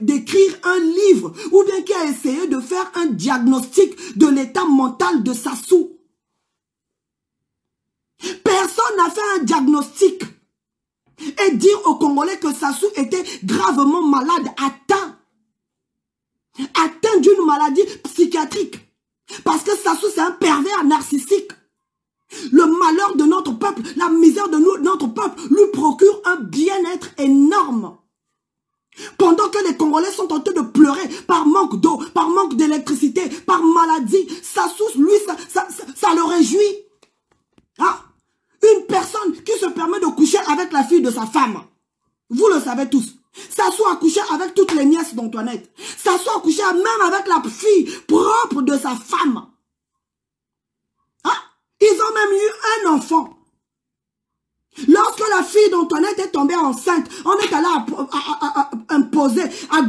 d'écrire un livre ou bien qui a essayé de faire un diagnostic de l'état mental de Sassou. Personne n'a fait un diagnostic et dire aux Congolais que Sassou était gravement malade, atteint, atteint d'une maladie psychiatrique. Parce que Sassou, c'est un pervers narcissique. Le malheur de notre peuple, la misère Pendant que les Congolais sont en train de pleurer par manque d'eau, par manque d'électricité, par maladie, lui, ça, le réjouit. Ah, une personne qui se permet de coucher avec la fille de sa femme. Vous le savez tous. S'assoit à coucher avec toutes les nièces d'Antoinette. S'assoit à coucher même avec la fille propre de sa femme. Ah, ils ont même eu un enfant. Lorsque la fille d'Antoinette est tombée enceinte, on est allé à, euh, à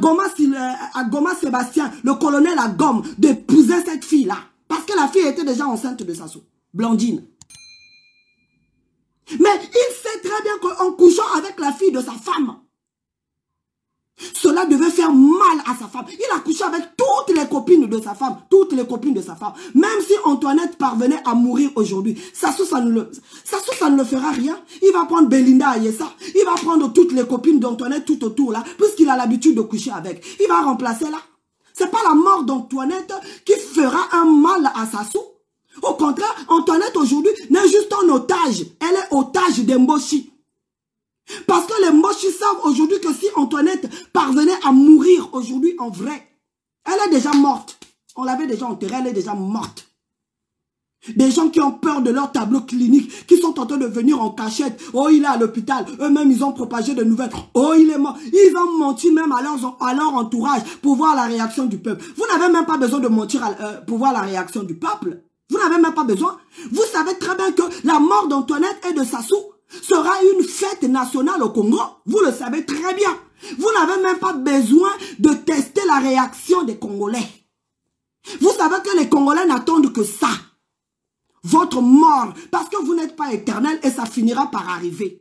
Goma, Sébastien, le colonel à Gomme, d'épouser cette fille-là. Parce que la fille était déjà enceinte de Sassou, Blandine. Mais il sait très bien qu'en couchant avec la fille de sa femme, cela devait faire mal à sa femme. Il a couché avec toutes les copines de sa femme. Toutes les copines de sa femme. Même si Antoinette parvenait à mourir aujourd'hui, Sassou, ça ne le, ça ne fera rien. Il va prendre Belinda ça va prendre toutes les copines d'Antoinette tout autour là, puisqu'il a l'habitude de coucher avec. Il va remplacer là. C'est pas la mort d'Antoinette qui fera un mal à Sassou. Au contraire, Antoinette aujourd'hui n'est juste en otage. Elle est otage des Moshi. Parce que les Moshi savent aujourd'hui que si Antoinette parvenait à mourir aujourd'hui en vrai, elle est déjà morte. On l'avait déjà enterrée, elle est déjà morte. Des gens qui ont peur de leur tableau clinique, qui sont en train de venir en cachette. Oh, il est à l'hôpital. Eux-mêmes, ils ont propagé de nouvelles. Oh, il est mort. Ils ont menti même à leur, à leur entourage pour voir la réaction du peuple. Vous n'avez même pas besoin de mentir euh, pour voir la réaction du peuple. Vous n'avez même pas besoin. Vous savez très bien que la mort d'Antoinette et de Sassou sera une fête nationale au Congo. Vous le savez très bien. Vous n'avez même pas besoin de tester la réaction des Congolais. Vous savez que les Congolais n'attendent que ça votre mort, parce que vous n'êtes pas éternel et ça finira par arriver.